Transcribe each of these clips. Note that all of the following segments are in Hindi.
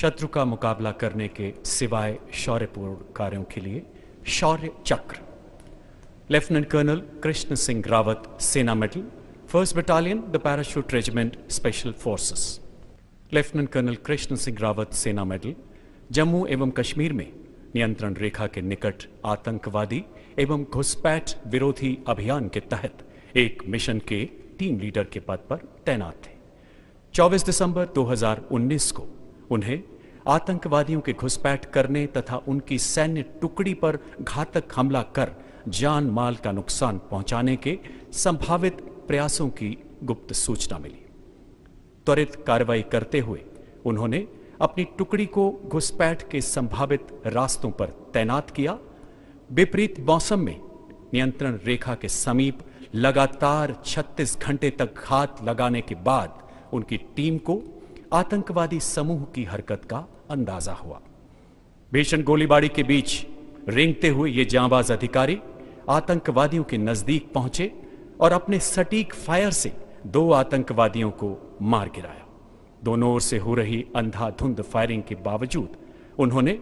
शत्रु का मुकाबला करने के सिवाय शौर्यपूर्ण कार्यों के लिए Shaurya Chakra lieutenant colonel Krishna Singh Rawat Sena medal first battalion the parachute regiment special forces lieutenant colonel Krishna Singh Rawat Sena medal Jammu एवं कश्मीर में नियंत्रण रेखा के निकट आतंकवादी एवं घुसपैठ विरोधी अभियान के तहत एक मिशन के टीम लीडर के पद पर तैनात थे 24 दिसंबर 2019 को उन्हें आतंकवादियों के घुसपैठ करने तथा उनकी सैन्य टुकड़ी पर घातक हमला कर जान माल का नुकसान पहुंचाने के संभावित प्रयासों की गुप्त सूचना मिली त्वरित कार्रवाई करते हुए उन्होंने अपनी टुकड़ी को घुसपैठ के संभावित रास्तों पर तैनात किया विपरीत मौसम में नियंत्रण रेखा के समीप लगातार 36 घंटे तक घात लगाने के बाद उनकी टीम को आतंकवादी समूह की हरकत का अंदाजा हुआ भीषण गोलीबारी के बीच रेंगते हुए ये जांबाज अधिकारी आतंकवादियों के नजदीक पहुंचे और अपने सटीक फायर से दो आतंकवादियों को मार गिराया दोनों ओर से हो रही अंधाधुंध फायरिंग के बावजूद उन्होंने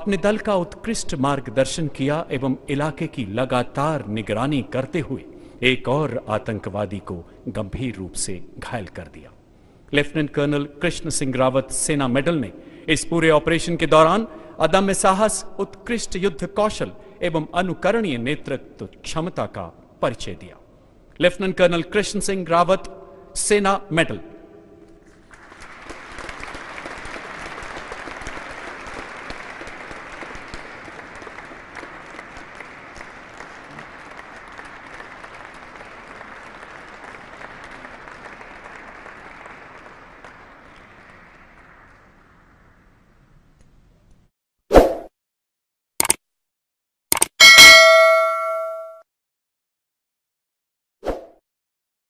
अपने दल का उत्कृष्ट मार्गदर्शन किया एवं इलाके की लगातार निगरानी करते हुए एक और आतंकवादी को गंभीर रूप से घायल कर दिया lieutenant colonel Krishna Singh Rawat Sena medal ने इस पूरे ऑपरेशन के दौरान अदम्य साहस उत्कृष्ट युद्ध कौशल एवं अनुकरणीय नेतृत्व क्षमता का परिचय दिया lieutenant colonel Krishna Singh Rawat Sena medal